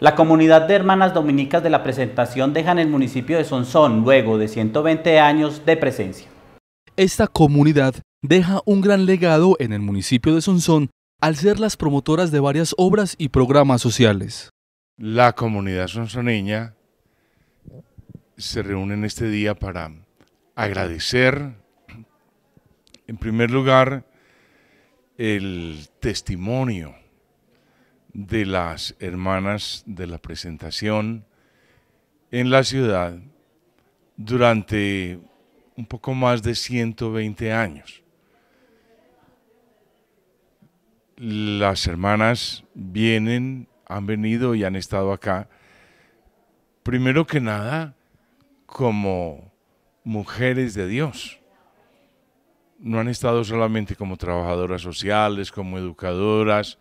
La comunidad de hermanas dominicas de la presentación dejan el municipio de Sonsón luego de 120 años de presencia. Esta comunidad deja un gran legado en el municipio de Sonsón al ser las promotoras de varias obras y programas sociales. La comunidad sonsoneña se reúne en este día para agradecer, en primer lugar, el testimonio de las hermanas de la presentación en la ciudad durante un poco más de 120 años. Las hermanas vienen, han venido y han estado acá, primero que nada, como mujeres de Dios. No han estado solamente como trabajadoras sociales, como educadoras,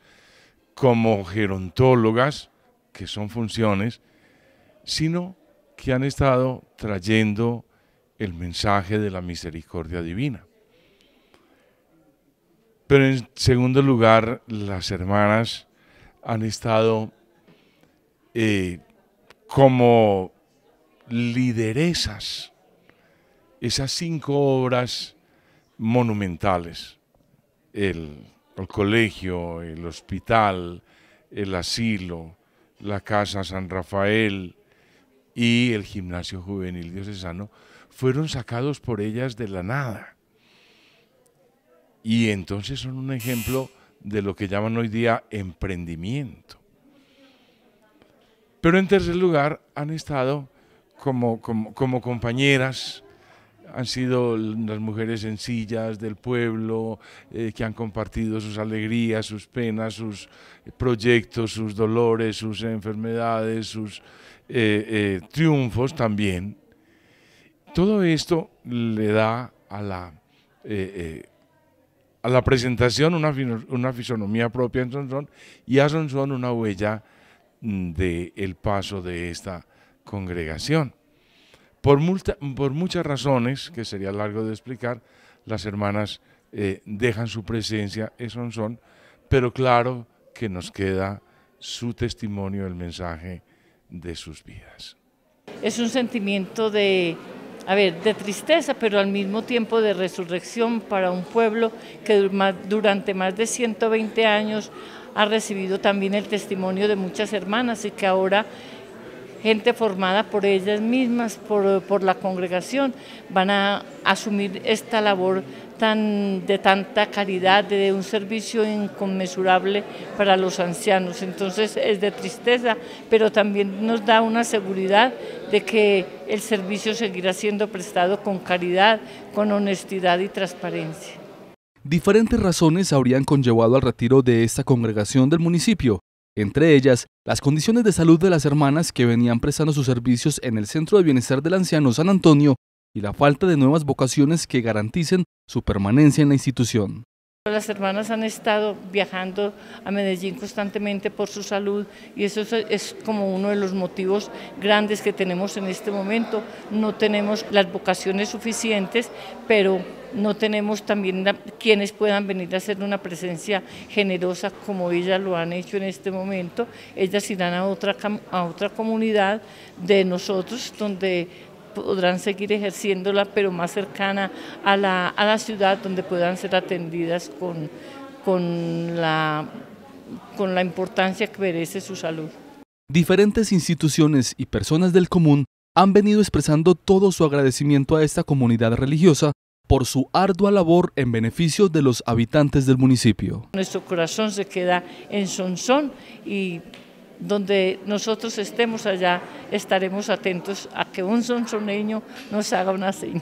como gerontólogas, que son funciones, sino que han estado trayendo el mensaje de la misericordia divina. Pero en segundo lugar, las hermanas han estado eh, como lideresas, esas cinco obras monumentales, el el colegio, el hospital, el asilo, la casa San Rafael y el gimnasio juvenil diocesano fueron sacados por ellas de la nada. Y entonces son un ejemplo de lo que llaman hoy día emprendimiento. Pero en tercer lugar han estado como, como, como compañeras han sido las mujeres sencillas del pueblo eh, que han compartido sus alegrías, sus penas, sus proyectos, sus dolores, sus enfermedades, sus eh, eh, triunfos también. Todo esto le da a la, a la presentación una, fisonomía propia en Sonsón y a Sonsón una huella mm, del el paso de esta congregación. Por, por muchas razones, que sería largo de explicar, las hermanas eh, dejan su presencia, eso son, pero claro que nos queda su testimonio, el mensaje de sus vidas. Es un sentimiento de, a ver, de tristeza, pero al mismo tiempo de resurrección para un pueblo que durante más de 120 años ha recibido también el testimonio de muchas hermanas y que ahora gente formada por ellas mismas, por, la congregación, van a asumir esta labor tan, de tanta caridad, de un servicio inconmensurable para los ancianos. Entonces es de tristeza, pero también nos da una seguridad de que el servicio seguirá siendo prestado con caridad, con honestidad y transparencia. Diferentes razones habrían conllevado al retiro de esta congregación del municipio, entre ellas las condiciones de salud de las hermanas que venían prestando sus servicios en el Centro de Bienestar del Anciano San Antonio y la falta de nuevas vocaciones que garanticen su permanencia en la institución. Las hermanas han estado viajando a Medellín constantemente por su salud y eso es, como uno de los motivos grandes que tenemos en este momento. No tenemos las vocaciones suficientes, pero no tenemos también quienes puedan venir a hacer una presencia generosa como ellas lo han hecho en este momento. Ellas irán a otra, a otra comunidad de nosotros donde podrán seguir ejerciéndola, pero más cercana a la, ciudad donde puedan ser atendidas con, con la importancia que merece su salud. Diferentes instituciones y personas del común han venido expresando todo su agradecimiento a esta comunidad religiosa por su ardua labor en beneficio de los habitantes del municipio. Nuestro corazón se queda en Sonsón y donde nosotros estemos allá estaremos atentos a que un sonsoneño nos haga una señal.